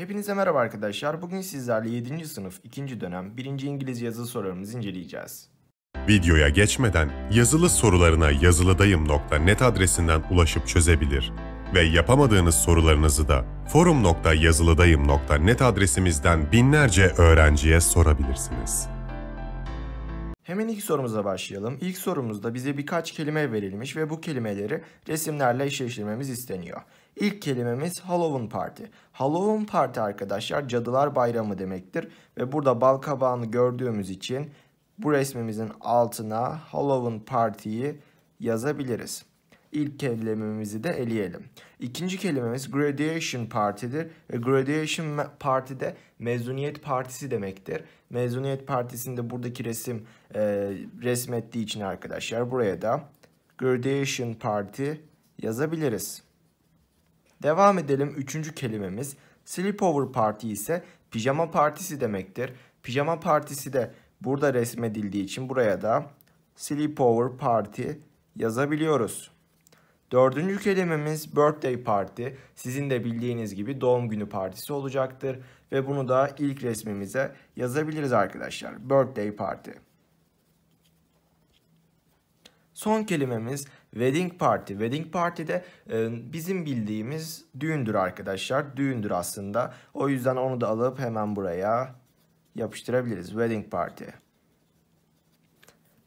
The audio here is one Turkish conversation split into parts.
Hepinize merhaba arkadaşlar. Bugün sizlerle 7. sınıf 2. dönem 1. İngiliz yazılı sorularımızı inceleyeceğiz. Videoya geçmeden yazılı sorularına yazılıdayım.net adresinden ulaşıp çözebilir ve yapamadığınız sorularınızı da forum.yazılıdayım.net adresimizden binlerce öğrenciye sorabilirsiniz. Hemen ilk sorumuza başlayalım. İlk sorumuzda bize birkaç kelime verilmiş ve bu kelimeleri resimlerle eşleştirmemiz isteniyor. İlk kelimemiz Halloween Party. Halloween Party arkadaşlar Cadılar Bayramı demektir. Ve burada bal kabağını gördüğümüz için bu resmimizin altına Halloween Party'yi yazabiliriz. İlk kelimemizi de eleyelim. İkinci kelimemiz graduation partidir. Ve graduation party de mezuniyet partisi demektir. Mezuniyet partisinde buradaki resim e, resmettiği için arkadaşlar buraya da graduation party yazabiliriz. Devam edelim üçüncü kelimemiz. Sleepover parti ise pijama partisi demektir. Pijama partisi de burada resmedildiği için buraya da sleepover Parti yazabiliyoruz. Dördüncü kelimemiz birthday party. Sizin de bildiğiniz gibi doğum günü partisi olacaktır. Ve bunu da ilk resmimize yazabiliriz arkadaşlar. Birthday party. Son kelimemiz Wedding party. Wedding party de e, bizim bildiğimiz düğündür arkadaşlar. Düğündür aslında. O yüzden onu da alıp hemen buraya yapıştırabiliriz. Wedding party.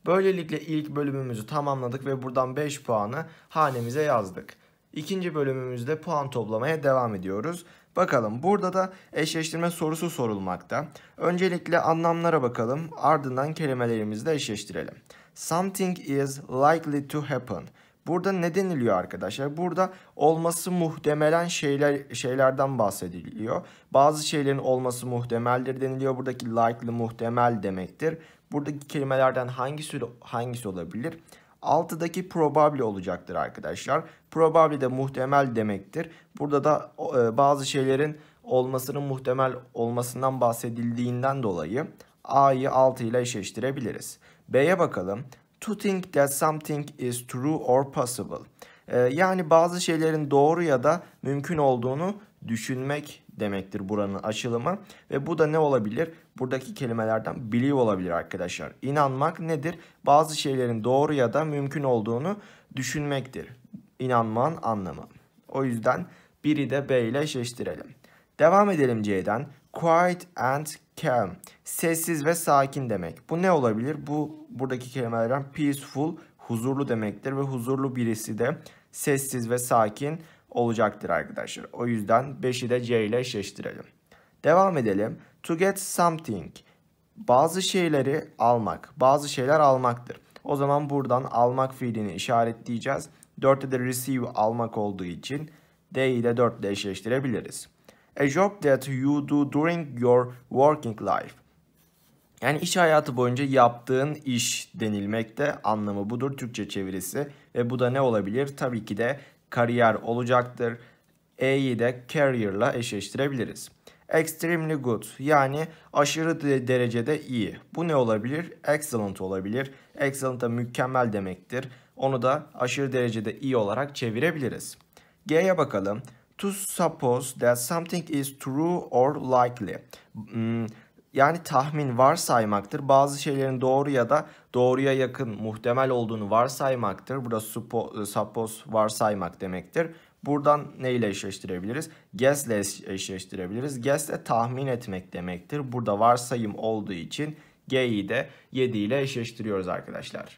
Böylelikle ilk bölümümüzü tamamladık ve buradan 5 puanı hanemize yazdık. İkinci bölümümüzde puan toplamaya devam ediyoruz. Bakalım burada da eşleştirme sorusu sorulmakta. Öncelikle anlamlara bakalım ardından kelimelerimizi de eşleştirelim. Something is likely to happen. Burada ne deniliyor arkadaşlar? Burada olması muhtemelen şeyler şeylerden bahsediliyor. Bazı şeylerin olması muhtemeldir deniliyor. Buradaki likely muhtemel demektir. Buradaki kelimelerden hangisi hangisi olabilir? Altıdaki probably olacaktır arkadaşlar. Probably de muhtemel demektir. Burada da e, bazı şeylerin olmasının muhtemel olmasından bahsedildiğinden dolayı A'yı 6 ile eşleştirebiliriz. B'ye bakalım. To think that something is true or possible. Ee, yani bazı şeylerin doğru ya da mümkün olduğunu düşünmek demektir buranın açılımı. Ve bu da ne olabilir? Buradaki kelimelerden believe olabilir arkadaşlar. İnanmak nedir? Bazı şeylerin doğru ya da mümkün olduğunu düşünmektir. İnanmanın anlamı. O yüzden biri de B ile eşleştirelim. Devam edelim C'den quiet and calm. Sessiz ve sakin demek. Bu ne olabilir? Bu buradaki kelimelerden peaceful, huzurlu demektir ve huzurlu birisi de sessiz ve sakin olacaktır arkadaşlar. O yüzden 5'i de C ile eşleştirelim. Devam edelim. To get something. Bazı şeyleri almak. Bazı şeyler almaktır. O zaman buradan almak fiilini işaretleyeceğiz. 4'te de receive almak olduğu için D'yi de 4 ile eşleştirebiliriz a job that you do during your working life. Yani iş hayatı boyunca yaptığın iş denilmekte anlamı budur Türkçe çevirisi ve bu da ne olabilir? Tabii ki de kariyer olacaktır. E'yi de career'la eşleştirebiliriz. Extremely good yani aşırı derecede iyi. Bu ne olabilir? Excellent olabilir. Excellent da mükemmel demektir. Onu da aşırı derecede iyi olarak çevirebiliriz. G'ye bakalım to suppose that something is true or likely. Hmm, yani tahmin varsaymaktır. Bazı şeylerin doğru ya da doğruya yakın muhtemel olduğunu varsaymaktır. Burada e, suppose varsaymak demektir. Buradan ne ile eşleştirebiliriz? Guess ile eşleştirebiliriz. Guess de tahmin etmek demektir. Burada varsayım olduğu için G'yi de 7 ile eşleştiriyoruz arkadaşlar.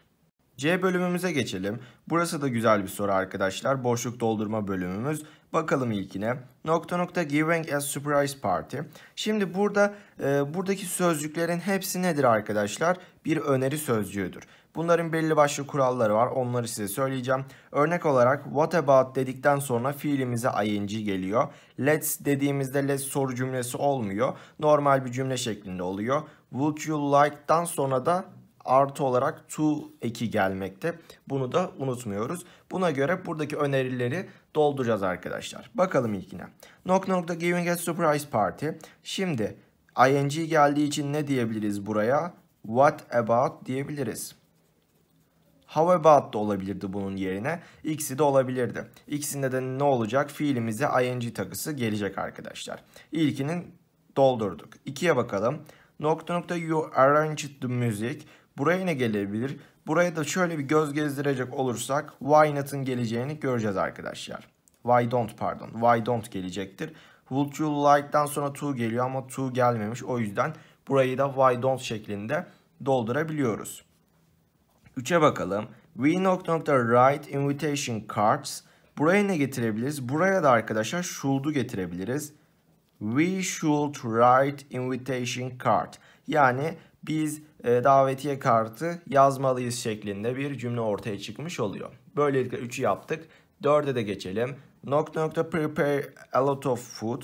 C bölümümüze geçelim. Burası da güzel bir soru arkadaşlar. Boşluk doldurma bölümümüz. Bakalım ilkine. Nokta nokta giving a surprise party. Şimdi burada e, buradaki sözcüklerin hepsi nedir arkadaşlar? Bir öneri sözcüğüdür. Bunların belli başlı kuralları var. Onları size söyleyeceğim. Örnek olarak what about dedikten sonra fiilimize ing geliyor. Let's dediğimizde let's soru cümlesi olmuyor. Normal bir cümle şeklinde oluyor. Would you like'dan sonra da artı olarak to eki gelmekte. Bunu da unutmuyoruz. Buna göre buradaki önerileri dolduracağız arkadaşlar. Bakalım ilkine. Knock knock giving a surprise party. Şimdi ing geldiği için ne diyebiliriz buraya? What about diyebiliriz. How about da olabilirdi bunun yerine. X'i de olabilirdi. X'inde de ne olacak? Fiilimize ing takısı gelecek arkadaşlar. İlkinin doldurduk. İkiye bakalım. Nokta nokta you arranged the music. Buraya ne gelebilir? Buraya da şöyle bir göz gezdirecek olursak why not'ın geleceğini göreceğiz arkadaşlar. Why don't pardon. Why don't gelecektir. Would you like'dan sonra to geliyor ama to gelmemiş. O yüzden burayı da why don't şeklinde doldurabiliyoruz. Üçe bakalım. We knock knock write invitation cards. Buraya ne getirebiliriz? Buraya da arkadaşlar should'u getirebiliriz. We should write invitation card. Yani biz e, davetiye kartı yazmalıyız şeklinde bir cümle ortaya çıkmış oluyor. Böylelikle 3'ü yaptık. 4'e de geçelim. Nokta nokta prepare a lot of food.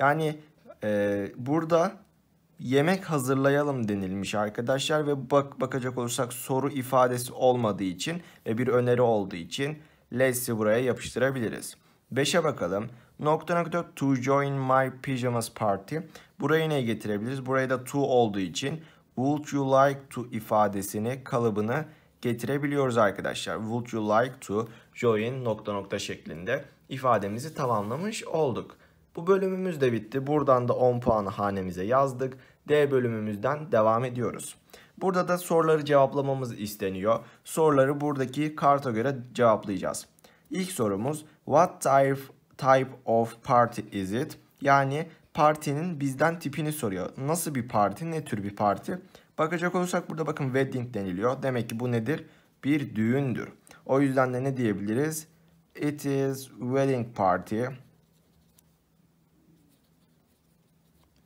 Yani e, burada yemek hazırlayalım denilmiş arkadaşlar ve bak bakacak olursak soru ifadesi olmadığı için ve bir öneri olduğu için let's'i buraya yapıştırabiliriz. 5'e bakalım. Nokta nokta to join my pyjamas party. Burayı ne getirebiliriz? Buraya da to olduğu için would you like to ifadesini kalıbını getirebiliyoruz arkadaşlar. Would you like to join nokta nokta şeklinde ifademizi tamamlamış olduk. Bu bölümümüz de bitti. Buradan da 10 puanı hanemize yazdık. D bölümümüzden devam ediyoruz. Burada da soruları cevaplamamız isteniyor. Soruları buradaki karta göre cevaplayacağız. İlk sorumuz what type, of party is it? Yani partinin bizden tipini soruyor. Nasıl bir parti, ne tür bir parti? Bakacak olursak burada bakın wedding deniliyor. Demek ki bu nedir? Bir düğündür. O yüzden de ne diyebiliriz? It is wedding party.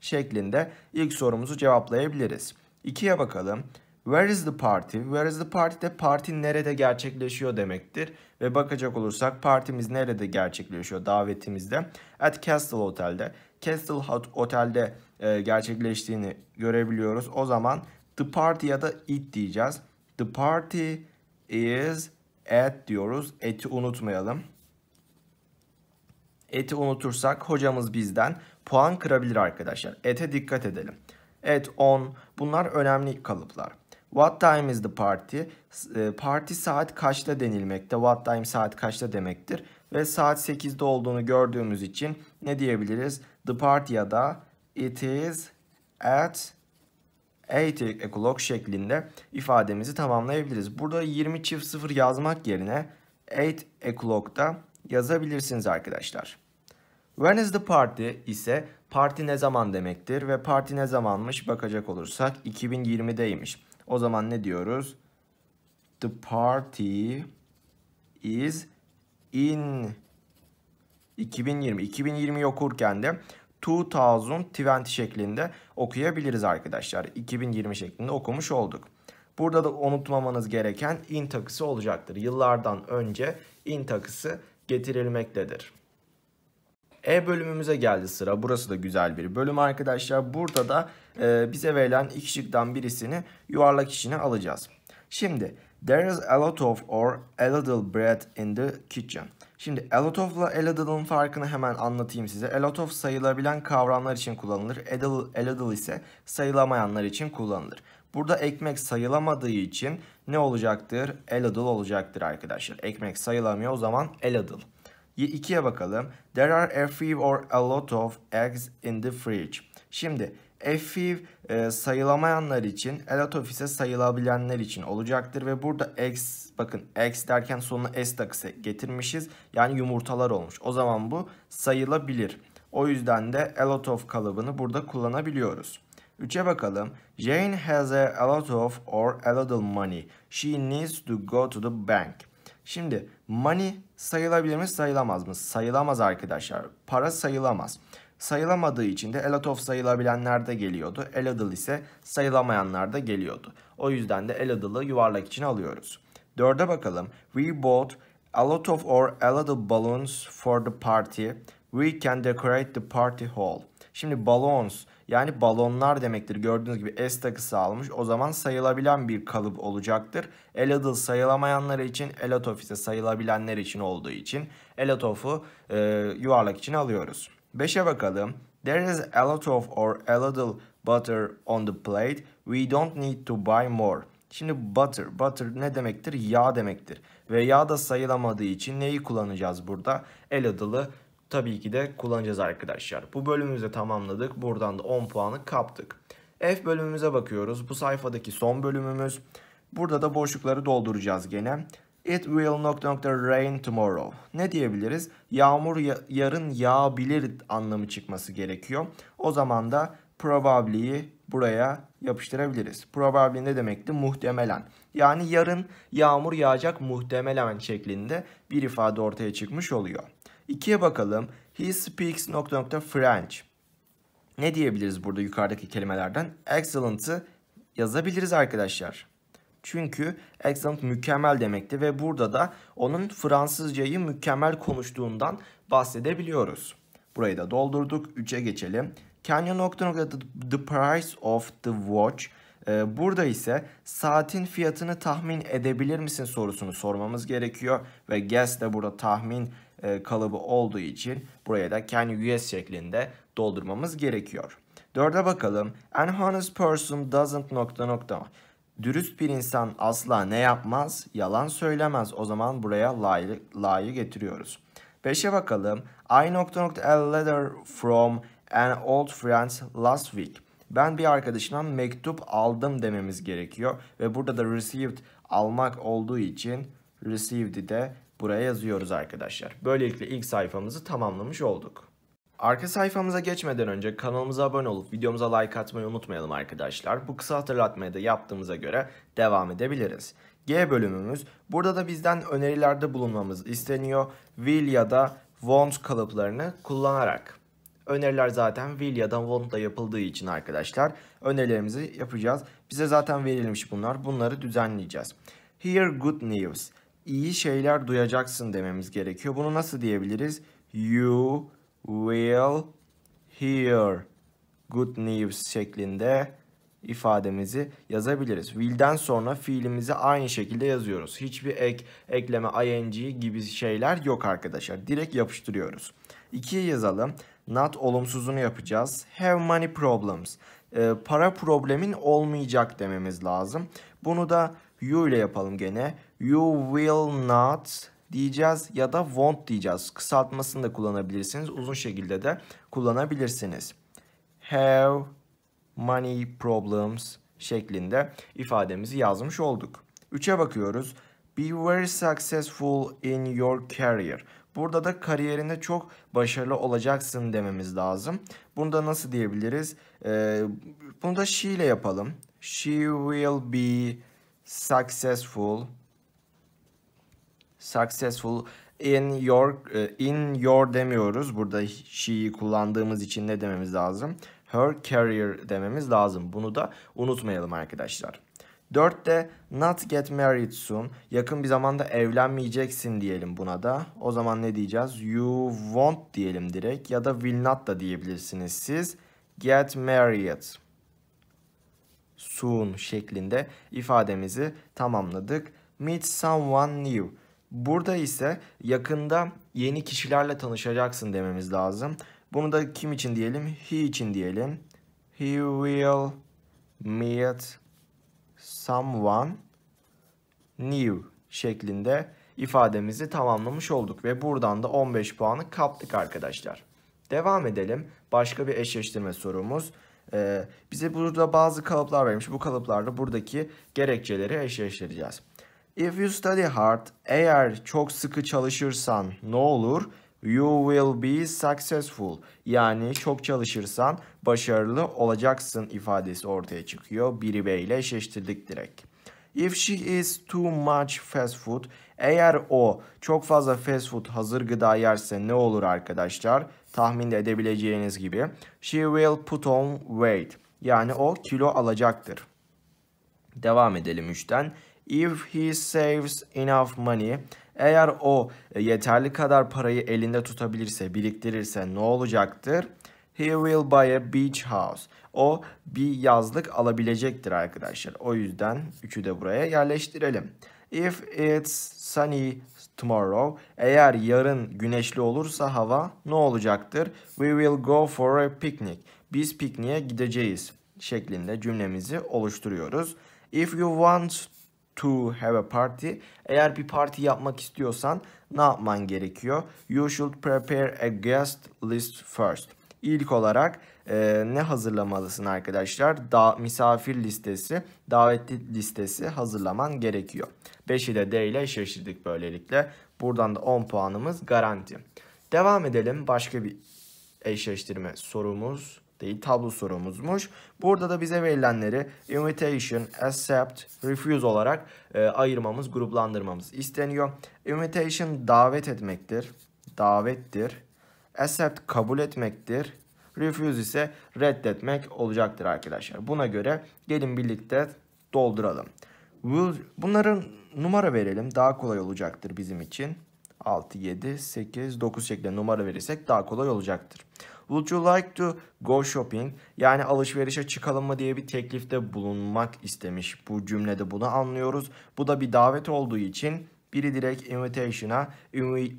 Şeklinde ilk sorumuzu cevaplayabiliriz. İkiye bakalım. Where is the party? Where is the party de parti nerede gerçekleşiyor demektir. Ve bakacak olursak partimiz nerede gerçekleşiyor davetimizde? At Castle Hotel'de. Castle Hut Otel'de e, gerçekleştiğini görebiliyoruz. O zaman the party ya da it diyeceğiz. The party is at diyoruz. Eti unutmayalım. Eti unutursak hocamız bizden puan kırabilir arkadaşlar. Ete dikkat edelim. At, on bunlar önemli kalıplar. What time is the party? E, Parti saat kaçta denilmekte? What time saat kaçta demektir? Ve saat 8'de olduğunu gördüğümüz için ne diyebiliriz? The party ya da it is at 8 o'clock şeklinde ifademizi tamamlayabiliriz. Burada 20 çift 0 yazmak yerine 8 o'clock'ta yazabilirsiniz arkadaşlar. When is the party ise parti ne zaman demektir ve parti ne zamanmış bakacak olursak 2020'deymiş. O zaman ne diyoruz? The party is in 2020. 2020 okurken de 2020 şeklinde okuyabiliriz arkadaşlar. 2020 şeklinde okumuş olduk. Burada da unutmamanız gereken in takısı olacaktır. Yıllardan önce in takısı getirilmektedir. E bölümümüze geldi sıra. Burası da güzel bir bölüm arkadaşlar. Burada da e, bize verilen iki şıktan birisini yuvarlak içine alacağız. Şimdi there is a lot of or a little bread in the kitchen. Şimdi Elotof'la Eladalı'nın farkını hemen anlatayım size. Elotof sayılabilen kavramlar için kullanılır. Eladalı ise sayılamayanlar için kullanılır. Burada ekmek sayılamadığı için ne olacaktır? Eladıl olacaktır arkadaşlar. Ekmek sayılamıyor o zaman eladıl. 2'ye bakalım. There are a few or a lot of eggs in the fridge. Şimdi a few e, sayılamayanlar için, a lot of ise sayılabilenler için olacaktır. Ve burada eggs, bakın eggs derken sonuna s takısı getirmişiz. Yani yumurtalar olmuş. O zaman bu sayılabilir. O yüzden de a lot of kalıbını burada kullanabiliyoruz. 3'e bakalım. Jane has a lot of or a little money. She needs to go to the bank. Şimdi money sayılabilir mi sayılamaz mı? Sayılamaz arkadaşlar. Para sayılamaz. Sayılamadığı için de a lot of sayılabilenler de geliyordu. A ise sayılamayanlar da geliyordu. O yüzden de a yuvarlak için alıyoruz. Dörde bakalım. We bought a lot of or a balloons for the party. We can decorate the party hall. Şimdi balloons yani balonlar demektir. Gördüğünüz gibi S takısı almış. O zaman sayılabilen bir kalıp olacaktır. Eladıl sayılamayanlar için, Elatof ise sayılabilenler için olduğu için Elatof'u e, yuvarlak için alıyoruz. 5'e bakalım. There is a lot of or a butter on the plate. We don't need to buy more. Şimdi butter, butter ne demektir? Yağ demektir. Ve yağ da sayılamadığı için neyi kullanacağız burada? El tabii ki de kullanacağız arkadaşlar. Bu bölümümüzü tamamladık. Buradan da 10 puanı kaptık. F bölümümüze bakıyoruz. Bu sayfadaki son bölümümüz. Burada da boşlukları dolduracağız gene. It will nokta nokta rain tomorrow. Ne diyebiliriz? Yağmur ya yarın yağabilir anlamı çıkması gerekiyor. O zaman da probably'yi buraya yapıştırabiliriz. Probably ne demekti? Muhtemelen. Yani yarın yağmur yağacak muhtemelen şeklinde bir ifade ortaya çıkmış oluyor. 2'ye bakalım. He speaks nokta nokta French. Ne diyebiliriz burada yukarıdaki kelimelerden? Excellent'ı yazabiliriz arkadaşlar. Çünkü excellent mükemmel demekti ve burada da onun Fransızcayı mükemmel konuştuğundan bahsedebiliyoruz. Burayı da doldurduk. 3'e geçelim. Can you nokta nokta the price of the watch? Ee, burada ise saatin fiyatını tahmin edebilir misin sorusunu sormamız gerekiyor. Ve guess de burada tahmin e, kalıbı olduğu için buraya da kendi US şeklinde doldurmamız gerekiyor. Dörde bakalım. An honest person doesn't nokta nokta. Dürüst bir insan asla ne yapmaz? Yalan söylemez. O zaman buraya lie, lie'ı getiriyoruz. Beşe bakalım. I nokta nokta a letter from an old friend last week. Ben bir arkadaşımdan mektup aldım dememiz gerekiyor. Ve burada da received almak olduğu için received'i de Buraya yazıyoruz arkadaşlar. Böylelikle ilk sayfamızı tamamlamış olduk. Arka sayfamıza geçmeden önce kanalımıza abone olup videomuza like atmayı unutmayalım arkadaşlar. Bu kısa hatırlatmayı da yaptığımıza göre devam edebiliriz. G bölümümüz. Burada da bizden önerilerde bulunmamız isteniyor. Will ya da won't kalıplarını kullanarak. Öneriler zaten will ya da won't da yapıldığı için arkadaşlar önerilerimizi yapacağız. Bize zaten verilmiş bunlar. Bunları düzenleyeceğiz. Here good news iyi şeyler duyacaksın dememiz gerekiyor. Bunu nasıl diyebiliriz? You will hear good news şeklinde ifademizi yazabiliriz. Will'den sonra fiilimizi aynı şekilde yazıyoruz. Hiçbir ek, ekleme, ing gibi şeyler yok arkadaşlar. Direkt yapıştırıyoruz. 2'yi yazalım. Not olumsuzunu yapacağız. Have money problems. Ee, para problemin olmayacak dememiz lazım. Bunu da you ile yapalım gene. You will not diyeceğiz ya da won't diyeceğiz. Kısaltmasını da kullanabilirsiniz. Uzun şekilde de kullanabilirsiniz. Have money problems şeklinde ifademizi yazmış olduk. Üçe bakıyoruz. Be very successful in your career. Burada da kariyerinde çok başarılı olacaksın dememiz lazım. Bunu da nasıl diyebiliriz? Ee, bunu da she ile yapalım. She will be successful successful in your eh, in your demiyoruz. Burada she'yi kullandığımız için ne dememiz lazım? Her career dememiz lazım. Bunu da unutmayalım arkadaşlar. dörtte not get married soon. Yakın bir zamanda evlenmeyeceksin diyelim buna da. O zaman ne diyeceğiz? You won't diyelim direkt ya da will not da diyebilirsiniz siz. Get married soon şeklinde ifademizi tamamladık. Meet someone new. Burada ise yakında yeni kişilerle tanışacaksın dememiz lazım. Bunu da kim için diyelim? He için diyelim. He will meet someone new şeklinde ifademizi tamamlamış olduk ve buradan da 15 puanı kaptık arkadaşlar. Devam edelim. Başka bir eşleştirme sorumuz. Ee, bize burada bazı kalıplar vermiş. Bu kalıplarda buradaki gerekçeleri eşleştireceğiz. If you study hard, eğer çok sıkı çalışırsan ne olur? You will be successful. Yani çok çalışırsan başarılı olacaksın ifadesi ortaya çıkıyor. Biri B ile eşleştirdik direkt. If she is too much fast food. Eğer o çok fazla fast food hazır gıda yerse ne olur arkadaşlar? Tahmin edebileceğiniz gibi. She will put on weight. Yani o kilo alacaktır. Devam edelim 3'ten. If he saves enough money, eğer o e, yeterli kadar parayı elinde tutabilirse, biriktirirse ne olacaktır? He will buy a beach house. O bir yazlık alabilecektir arkadaşlar. O yüzden üçü de buraya yerleştirelim. If it's sunny tomorrow, eğer yarın güneşli olursa hava ne olacaktır? We will go for a picnic. Biz pikniğe gideceğiz şeklinde cümlemizi oluşturuyoruz. If you want to have a party. Eğer bir parti yapmak istiyorsan ne yapman gerekiyor? You should prepare a guest list first. İlk olarak e, ne hazırlamalısın arkadaşlar? Da, misafir listesi, davetli listesi hazırlaman gerekiyor. 5'i de D ile eşleştirdik böylelikle. Buradan da 10 puanımız garanti. Devam edelim. Başka bir eşleştirme sorumuz değil tablo sorumuzmuş. Burada da bize verilenleri invitation, accept, refuse olarak e, ayırmamız, gruplandırmamız isteniyor. Invitation davet etmektir, davettir. Accept kabul etmektir. Refuse ise reddetmek olacaktır arkadaşlar. Buna göre gelin birlikte dolduralım. Will, bunların numara verelim daha kolay olacaktır bizim için. 6, 7, 8, 9 şeklinde numara verirsek daha kolay olacaktır. Would you like to go shopping? Yani alışverişe çıkalım mı diye bir teklifte bulunmak istemiş. Bu cümlede bunu anlıyoruz. Bu da bir davet olduğu için biri direkt invitation'a,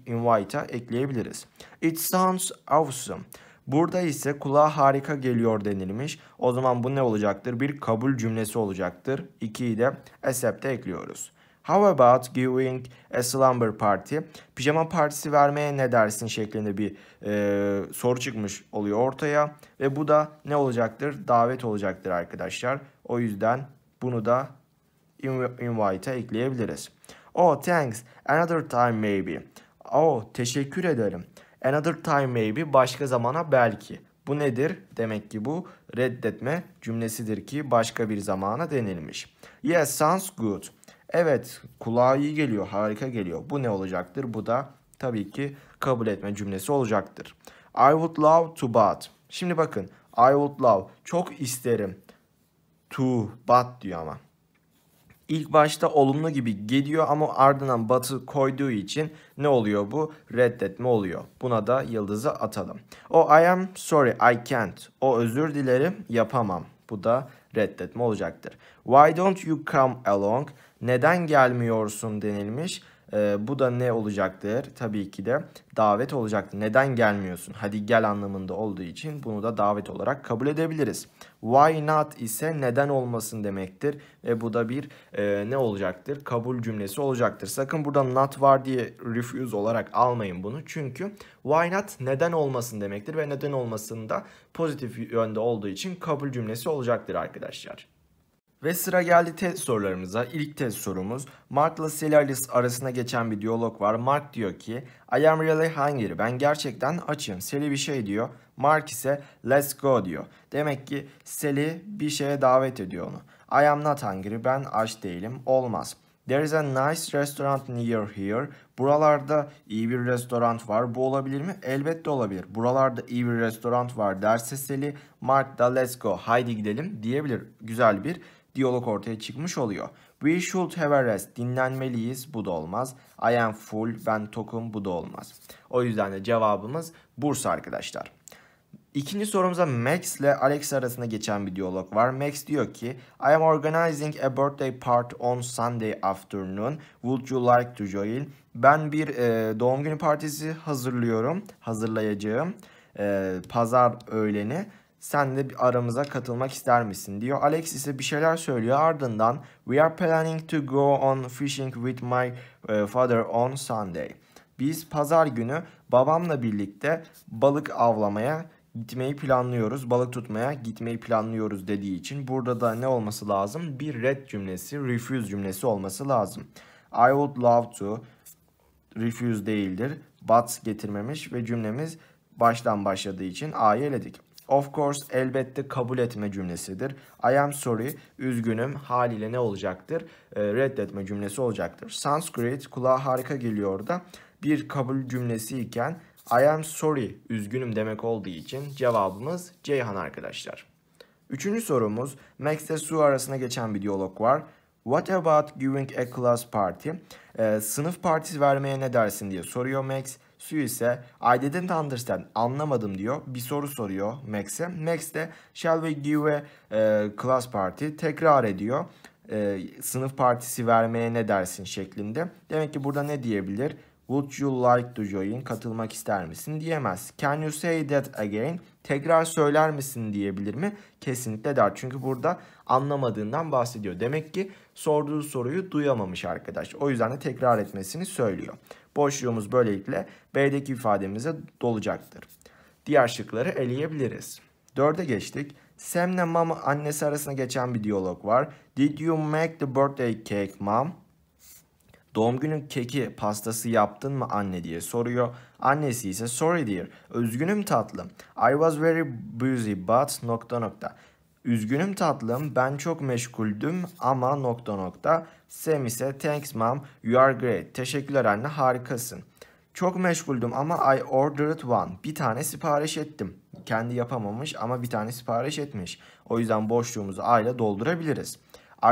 invite'a ekleyebiliriz. It sounds awesome. Burada ise kulağa harika geliyor denilmiş. O zaman bu ne olacaktır? Bir kabul cümlesi olacaktır. İkiyi de accept'e ekliyoruz. How about giving a slumber party? Pijama partisi vermeye ne dersin şeklinde bir e, soru çıkmış oluyor ortaya. Ve bu da ne olacaktır? Davet olacaktır arkadaşlar. O yüzden bunu da invite'a ekleyebiliriz. Oh thanks. Another time maybe. Oh teşekkür ederim. Another time maybe başka zamana belki. Bu nedir? Demek ki bu reddetme cümlesidir ki başka bir zamana denilmiş. Yes sounds good. Evet kulağa iyi geliyor, harika geliyor. Bu ne olacaktır? Bu da tabii ki kabul etme cümlesi olacaktır. I would love to but. Şimdi bakın I would love çok isterim to but diyor ama. İlk başta olumlu gibi geliyor ama ardından batı koyduğu için ne oluyor bu? Reddetme oluyor. Buna da yıldızı atalım. O I am sorry I can't. O özür dilerim yapamam. Bu da reddetme olacaktır. Why don't you come along? neden gelmiyorsun denilmiş. Ee, bu da ne olacaktır? Tabii ki de davet olacaktır. Neden gelmiyorsun? Hadi gel anlamında olduğu için bunu da davet olarak kabul edebiliriz. Why not ise neden olmasın demektir. Ve bu da bir e, ne olacaktır? Kabul cümlesi olacaktır. Sakın burada not var diye refuse olarak almayın bunu. Çünkü why not neden olmasın demektir. Ve neden olmasında pozitif yönde olduğu için kabul cümlesi olacaktır arkadaşlar. Ve sıra geldi test sorularımıza. İlk test sorumuz Mark ile Celalis arasında geçen bir diyalog var. Mark diyor ki I am really hungry. Ben gerçekten açım. Sally bir şey diyor. Mark ise let's go diyor. Demek ki Sally bir şeye davet ediyor onu. I am not hungry. Ben aç değilim. Olmaz. There is a nice restaurant near here. Buralarda iyi bir restoran var. Bu olabilir mi? Elbette olabilir. Buralarda iyi bir restoran var derse Sally Mark da let's go haydi gidelim diyebilir. Güzel bir diyalog ortaya çıkmış oluyor. We should have a rest. Dinlenmeliyiz. Bu da olmaz. I am full. Ben tokum. Bu da olmaz. O yüzden de cevabımız Bursa arkadaşlar. İkinci sorumuza Max ile Alex arasında geçen bir diyalog var. Max diyor ki I am organizing a birthday party on Sunday afternoon. Would you like to join? Ben bir e, doğum günü partisi hazırlıyorum. Hazırlayacağım. E, pazar öğleni sen de aramıza katılmak ister misin diyor. Alex ise bir şeyler söylüyor ardından we are planning to go on fishing with my e, father on Sunday. Biz pazar günü babamla birlikte balık avlamaya gitmeyi planlıyoruz. Balık tutmaya gitmeyi planlıyoruz dediği için burada da ne olması lazım? Bir red cümlesi, refuse cümlesi olması lazım. I would love to refuse değildir. But getirmemiş ve cümlemiz baştan başladığı için A'yı eledik. Of course elbette kabul etme cümlesidir. I am sorry üzgünüm haliyle ne olacaktır? E, reddetme cümlesi olacaktır. Sanskrit great kulağa harika geliyor da bir kabul cümlesi iken I am sorry üzgünüm demek olduğu için cevabımız Ceyhan arkadaşlar. Üçüncü sorumuz Max ile Sue arasında geçen bir diyalog var. What about giving a class party? E, sınıf partisi vermeye ne dersin diye soruyor Max. Sue ise I didn't understand anlamadım diyor. Bir soru soruyor Max'e. Max de shall we give a e, class party tekrar ediyor. E, sınıf partisi vermeye ne dersin şeklinde. Demek ki burada ne diyebilir? Would you like to join? Katılmak ister misin? Diyemez. Can you say that again? Tekrar söyler misin diyebilir mi? Kesinlikle der. Çünkü burada anlamadığından bahsediyor. Demek ki sorduğu soruyu duyamamış arkadaş. O yüzden de tekrar etmesini söylüyor. Boşluğumuz böylelikle B'deki ifademize dolacaktır. Diğer şıkları eleyebiliriz. 4'e geçtik. Sam'le Mom annesi arasında geçen bir diyalog var. Did you make the birthday cake mom? Doğum günün keki pastası yaptın mı anne diye soruyor. Annesi ise sorry dear üzgünüm tatlım I was very busy but nokta nokta. Üzgünüm tatlım ben çok meşguldüm ama nokta nokta. Sam ise thanks mom you are great teşekkürler anne harikasın. Çok meşguldüm ama I ordered one. Bir tane sipariş ettim. Kendi yapamamış ama bir tane sipariş etmiş. O yüzden boşluğumuzu aile doldurabiliriz.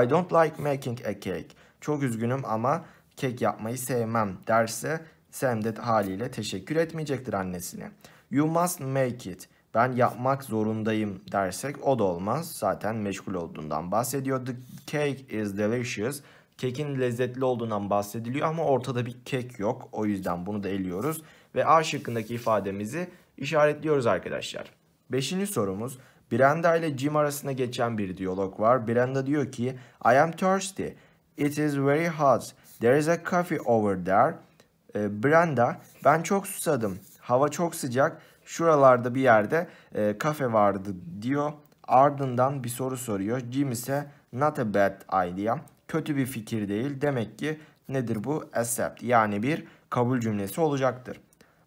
I don't like making a cake. Çok üzgünüm ama kek yapmayı sevmem derse Sam de haliyle teşekkür etmeyecektir annesine. You must make it. Ben yapmak zorundayım dersek o da olmaz. Zaten meşgul olduğundan bahsediyor. The cake is delicious. Kekin lezzetli olduğundan bahsediliyor ama ortada bir kek yok. O yüzden bunu da eliyoruz. Ve A şıkkındaki ifademizi işaretliyoruz arkadaşlar. Beşinci sorumuz. Brenda ile Jim arasında geçen bir diyalog var. Brenda diyor ki I am thirsty. It is very hot. There is a coffee over there. E, Brenda, ben çok susadım. Hava çok sıcak. Şuralarda bir yerde e, kafe vardı diyor. Ardından bir soru soruyor. Jim ise not a bad idea. Kötü bir fikir değil. Demek ki nedir bu? Accept. Yani bir kabul cümlesi olacaktır.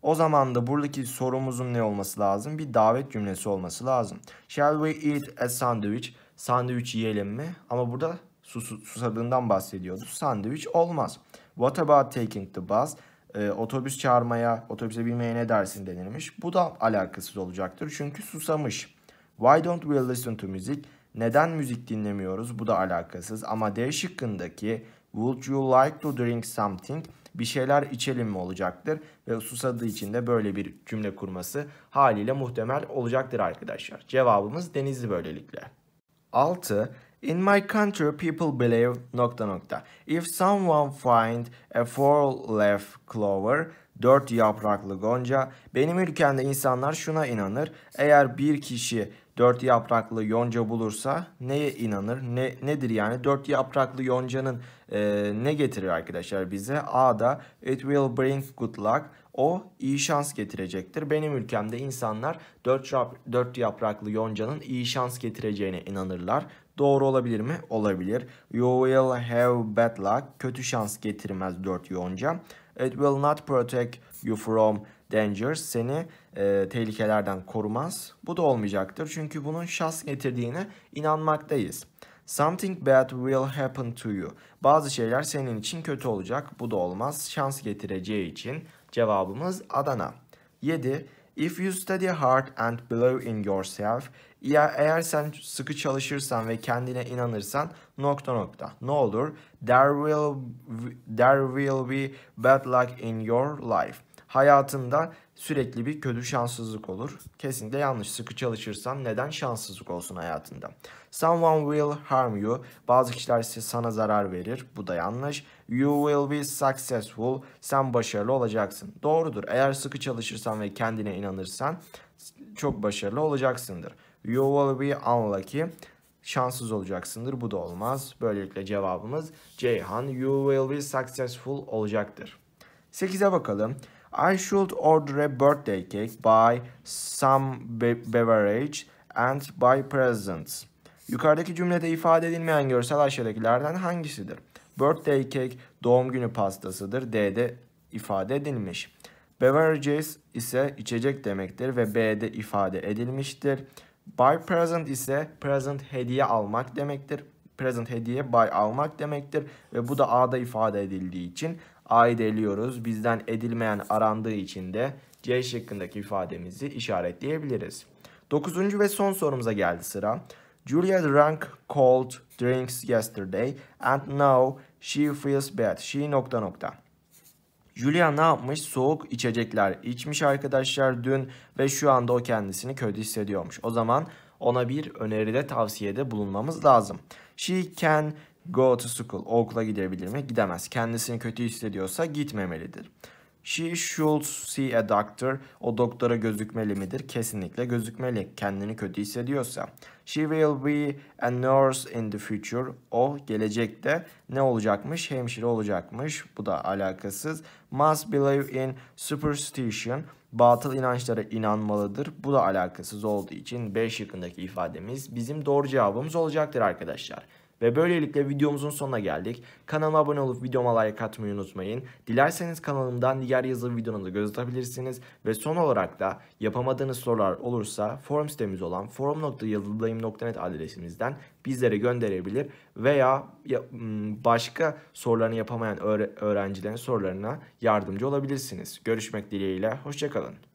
O zaman da buradaki sorumuzun ne olması lazım? Bir davet cümlesi olması lazım. Shall we eat a sandwich? Sandviç yiyelim mi? Ama burada Sus, susadığından bahsediyordu. Sandviç olmaz. What about taking the bus? Ee, otobüs çağırmaya, otobüse binmeye ne dersin denilmiş. Bu da alakasız olacaktır çünkü susamış. Why don't we listen to music? Neden müzik dinlemiyoruz? Bu da alakasız. Ama D şıkkındaki Would you like to drink something? Bir şeyler içelim mi olacaktır? Ve susadığı için de böyle bir cümle kurması haliyle muhtemel olacaktır arkadaşlar. Cevabımız Denizli böylelikle. 6. In my country people believe nokta nokta. If someone find a four leaf clover, dört yapraklı gonca. Benim ülkemde insanlar şuna inanır. Eğer bir kişi dört yapraklı yonca bulursa neye inanır? Ne, nedir yani? Dört yapraklı yoncanın e, ne getirir arkadaşlar bize? A'da it will bring good luck. O iyi şans getirecektir. Benim ülkemde insanlar dört, dört yapraklı yoncanın iyi şans getireceğine inanırlar. Doğru olabilir mi? Olabilir. You will have bad luck. Kötü şans getirmez dört yoğunca. It will not protect you from dangers. Seni e, tehlikelerden korumaz. Bu da olmayacaktır. Çünkü bunun şans getirdiğine inanmaktayız. Something bad will happen to you. Bazı şeyler senin için kötü olacak. Bu da olmaz. Şans getireceği için cevabımız Adana. 7. If you study hard and believe in yourself, ya eğer sen sıkı çalışırsan ve kendine inanırsan nokta nokta ne olur? There will there will be bad luck in your life. Hayatında sürekli bir kötü şanssızlık olur. Kesinlikle yanlış. Sıkı çalışırsan neden şanssızlık olsun hayatında? Someone will harm you. Bazı kişiler size sana zarar verir. Bu da yanlış. You will be successful. Sen başarılı olacaksın. Doğrudur. Eğer sıkı çalışırsan ve kendine inanırsan çok başarılı olacaksındır. You will be unlucky. Şanssız olacaksındır. Bu da olmaz. Böylelikle cevabımız Ceyhan you will be successful olacaktır. 8'e bakalım. I should order a birthday cake, buy some be beverage and buy presents. Yukarıdaki cümlede ifade edilmeyen görsel aşağıdakilerden hangisidir? Birthday cake doğum günü pastasıdır. D'de ifade edilmiş. Beverages ise içecek demektir ve B'de ifade edilmiştir. Buy present ise present hediye almak demektir. Present hediye buy almak demektir. Ve bu da A'da ifade edildiği için A'yı da Bizden edilmeyen arandığı için de C şıkkındaki ifademizi işaretleyebiliriz. Dokuzuncu ve son sorumuza geldi sıra. Julia drank cold drinks yesterday and now she feels bad. She nokta nokta. Julia ne yapmış? Soğuk içecekler içmiş arkadaşlar dün ve şu anda o kendisini kötü hissediyormuş. O zaman ona bir öneride tavsiyede bulunmamız lazım. She can go to school. O okula gidebilir mi? Gidemez. Kendisini kötü hissediyorsa gitmemelidir. She should see a doctor. O doktora gözükmeli midir? Kesinlikle gözükmeli. Kendini kötü hissediyorsa. She will be a nurse in the future. O gelecekte ne olacakmış? Hemşire olacakmış. Bu da alakasız. Must believe in superstition. Batıl inançlara inanmalıdır. Bu da alakasız olduğu için B yakındaki ifademiz bizim doğru cevabımız olacaktır arkadaşlar. Ve böylelikle videomuzun sonuna geldik. Kanalıma abone olup videoma like atmayı unutmayın. Dilerseniz kanalımdan diğer yazılı videolarını da göz atabilirsiniz. Ve son olarak da yapamadığınız sorular olursa forum sitemiz olan forum.yazıldayım.net adresimizden bizlere gönderebilir veya başka sorularını yapamayan öğrencilerin sorularına yardımcı olabilirsiniz. Görüşmek dileğiyle, hoşçakalın.